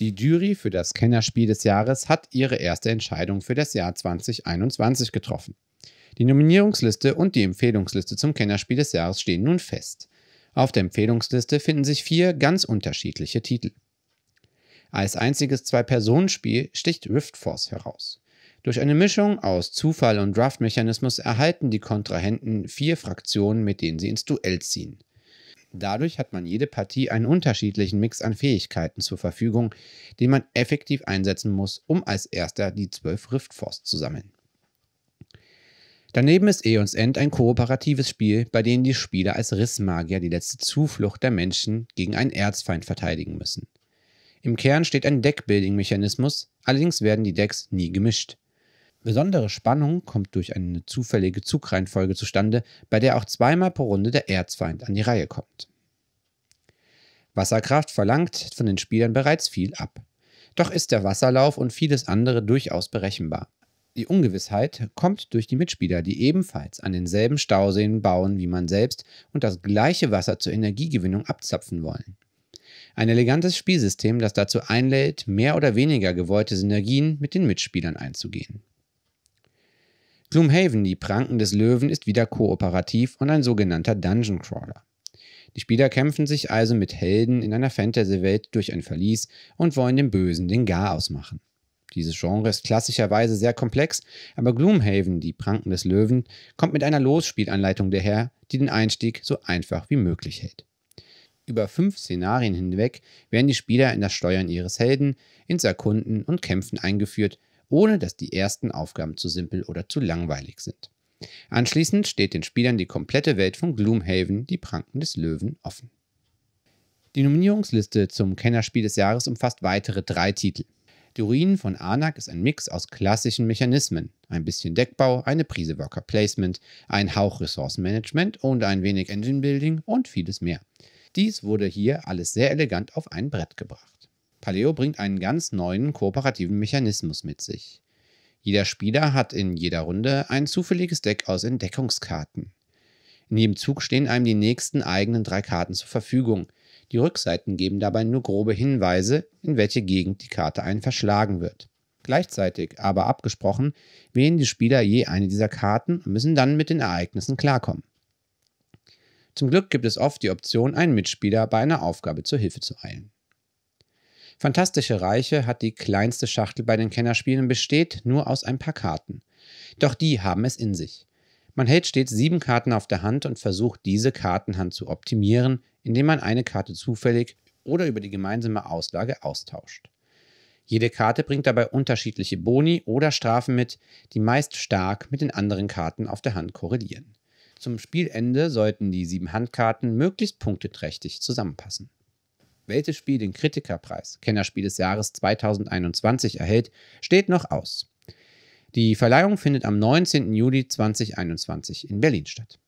Die Jury für das Kennerspiel des Jahres hat ihre erste Entscheidung für das Jahr 2021 getroffen. Die Nominierungsliste und die Empfehlungsliste zum Kennerspiel des Jahres stehen nun fest. Auf der Empfehlungsliste finden sich vier ganz unterschiedliche Titel. Als einziges Zwei-Personen-Spiel sticht Rift Force heraus. Durch eine Mischung aus Zufall und Draft-Mechanismus erhalten die Kontrahenten vier Fraktionen, mit denen sie ins Duell ziehen. Dadurch hat man jede Partie einen unterschiedlichen Mix an Fähigkeiten zur Verfügung, den man effektiv einsetzen muss, um als erster die 12 Riftforce zu sammeln. Daneben ist Eons eh End ein kooperatives Spiel, bei dem die Spieler als Rissmagier die letzte Zuflucht der Menschen gegen einen Erzfeind verteidigen müssen. Im Kern steht ein Deckbuilding-Mechanismus, allerdings werden die Decks nie gemischt. Besondere Spannung kommt durch eine zufällige Zugreihenfolge zustande, bei der auch zweimal pro Runde der Erzfeind an die Reihe kommt. Wasserkraft verlangt von den Spielern bereits viel ab. Doch ist der Wasserlauf und vieles andere durchaus berechenbar. Die Ungewissheit kommt durch die Mitspieler, die ebenfalls an denselben Stauseen bauen wie man selbst und das gleiche Wasser zur Energiegewinnung abzapfen wollen. Ein elegantes Spielsystem, das dazu einlädt, mehr oder weniger gewollte Synergien mit den Mitspielern einzugehen. Gloomhaven, die Pranken des Löwen, ist wieder kooperativ und ein sogenannter Dungeon Crawler. Die Spieler kämpfen sich also mit Helden in einer Fantasy-Welt durch ein Verlies und wollen dem Bösen den Garaus machen. Dieses Genre ist klassischerweise sehr komplex, aber Gloomhaven, die Pranken des Löwen, kommt mit einer Losspielanleitung daher, die den Einstieg so einfach wie möglich hält. Über fünf Szenarien hinweg werden die Spieler in das Steuern ihres Helden, ins Erkunden und Kämpfen eingeführt ohne dass die ersten Aufgaben zu simpel oder zu langweilig sind. Anschließend steht den Spielern die komplette Welt von Gloomhaven, die Pranken des Löwen, offen. Die Nominierungsliste zum Kennerspiel des Jahres umfasst weitere drei Titel. Die Ruinen von Anak ist ein Mix aus klassischen Mechanismen, ein bisschen Deckbau, eine Prise Worker Placement, ein Hauch Ressourcenmanagement und ein wenig Engine Building und vieles mehr. Dies wurde hier alles sehr elegant auf ein Brett gebracht. Paleo bringt einen ganz neuen kooperativen Mechanismus mit sich. Jeder Spieler hat in jeder Runde ein zufälliges Deck aus Entdeckungskarten. In jedem Zug stehen einem die nächsten eigenen drei Karten zur Verfügung. Die Rückseiten geben dabei nur grobe Hinweise, in welche Gegend die Karte einen verschlagen wird. Gleichzeitig, aber abgesprochen, wählen die Spieler je eine dieser Karten und müssen dann mit den Ereignissen klarkommen. Zum Glück gibt es oft die Option, einen Mitspieler bei einer Aufgabe zur Hilfe zu eilen. Fantastische Reiche hat die kleinste Schachtel bei den Kennerspielen und besteht nur aus ein paar Karten. Doch die haben es in sich. Man hält stets sieben Karten auf der Hand und versucht, diese Kartenhand zu optimieren, indem man eine Karte zufällig oder über die gemeinsame Auslage austauscht. Jede Karte bringt dabei unterschiedliche Boni oder Strafen mit, die meist stark mit den anderen Karten auf der Hand korrelieren. Zum Spielende sollten die sieben Handkarten möglichst punkteträchtig zusammenpassen welches Spiel den Kritikerpreis Kennerspiel des Jahres 2021 erhält, steht noch aus. Die Verleihung findet am 19. Juli 2021 in Berlin statt.